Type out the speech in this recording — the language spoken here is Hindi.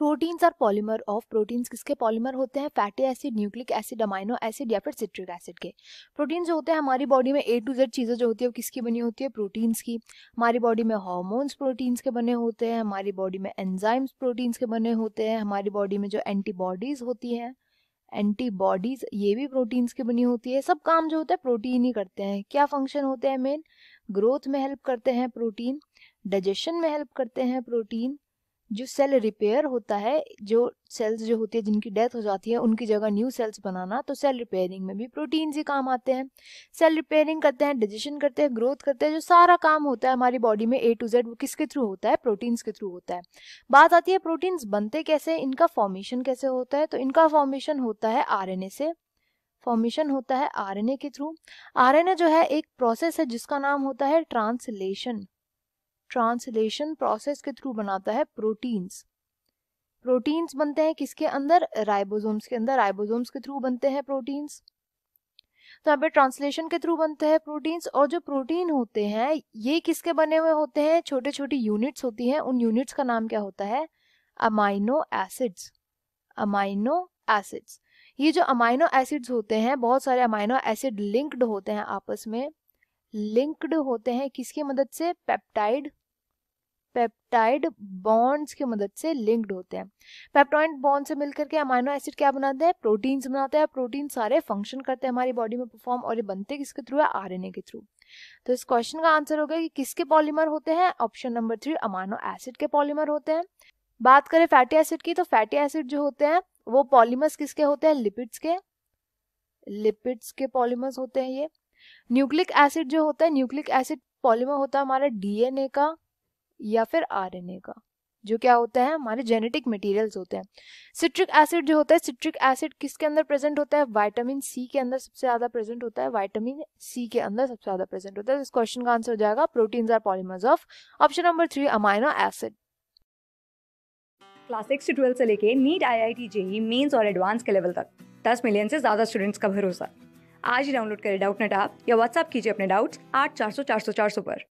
proteins are polymer of proteins किसके पॉलीमर होते हैं fatty acid nucleic acid amino acid या फिर सिट्रिक एसिड के प्रोटीन्स जो होते हैं हमारी बॉडी में ए टू जेड चीज़ें जो होती है वो किसकी बनी होती है प्रोटीन्स की हमारी बॉडी में हॉर्मोन्स प्रोटीन्स के बने होते हैं हमारी बॉडी में एंजाइम्स प्रोटीन्स के बने होते हैं हमारी बॉडी में जो एंटीबॉडीज़ होती हैं एंटीबॉडीज़ ये भी प्रोटीन्स की बनी होती है सब काम जो होता है प्रोटीन ही करते हैं क्या फंक्शन होते हैं मेन ग्रोथ में हेल्प करते हैं प्रोटीन डाइजेशन में हेल्प करते हैं प्रोटीन जो सेल रिपेयर होता है जो सेल्स जो होती है जिनकी डेथ हो जाती है उनकी जगह न्यू सेल्स बनाना तो सेल रिपेयरिंग में भी प्रोटीन ही काम आते हैं सेल रिपेयरिंग करते हैं डिजिशन करते हैं ग्रोथ करते हैं जो सारा काम होता है हमारी बॉडी में ए टू जेड वो किसके थ्रू होता है प्रोटीन्स के थ्रू होता है बात आती है प्रोटीन्स बनते कैसे इनका फॉर्मेशन कैसे होता है तो इनका फॉर्मेशन होता है आर से फॉर्मेशन होता है आर के थ्रू आर जो है एक प्रोसेस है जिसका नाम होता है ट्रांसलेशन ट्रांसलेशन प्रोसेस के थ्रू बनाता है प्रोटीन्स प्रोटीन्स बनते हैं किसके अंदर राइबोसोम्स के अंदर राइबोसोम्स के थ्रू बनते हैं प्रोटीन्स तो यहाँ पे ट्रांसलेशन के थ्रू बनते हैं प्रोटीन्स और जो प्रोटीन होते हैं ये किसके बने हुए होते हैं छोटे छोटी यूनिट्स होती हैं उन यूनिट्स का नाम क्या होता है अमाइनो एसिड्स अमाइनो एसिड्स ये जो अमाइनो एसिड्स होते हैं बहुत सारे अमाइनो एसिड लिंक्ड होते हैं आपस में लिंक्ड होते हैं किसकी मदद से पेप्टाइड पेप्टाइड बॉन्ड्स की मदद से लिंक्ड होते हैं पेप्टाइड बॉन्ड से मिलकर के अमाइनो एसिड क्या बनाते हैं प्रोटीन्स बनाते हैं प्रोटीन सारे फंक्शन करते हैं हमारी बॉडी में परफॉर्म और ये बनते किसके थ्रू है आरएनए के थ्रू तो इस क्वेश्चन का आंसर होगा कि किसके पॉलीमर होते हैं option number three amino acid के पॉलीमर होते हैं बात करें फैटी एसिड की तो फैटी एसिड जो होते हैं वो पॉलीमर्स किसके होते हैं लिपिड्स के लिपिड्स के पॉलीमर्स होते हैं ये न्यूक्लिक एसिड जो होता है न्यूक्लिक एसिड पॉलीमर होता है हमारा डीएनए का या फिर आर का जो क्या होता है हमारे जेनेटिक मटेरियल्स होते हैं सिट्रिक एसिड जो होता है सिट्रिक एसिड किसके अंदर प्रेजेंट होता है विटामिन सी के अंदर सबसे ज्यादा प्रेजेंट होता है विटामिन सी के अंदर सबसे ज्यादा प्रेजेंट होता है तो इस क्वेश्चन का आंसर हो जाएगा protein are polymers of option number three amino acid class six twelve से लेके NEET I I T JEE mains और एडवांस के लेवल तक दस मिलियन से ज्यादा स्टूडेंट्स का भरोसा आज ही डाउनलोड करें डाउट नेट आप या व्हाट्सअप कीजिए अपने डाउट्स आठ चार सौ चार सौ चार सौ पर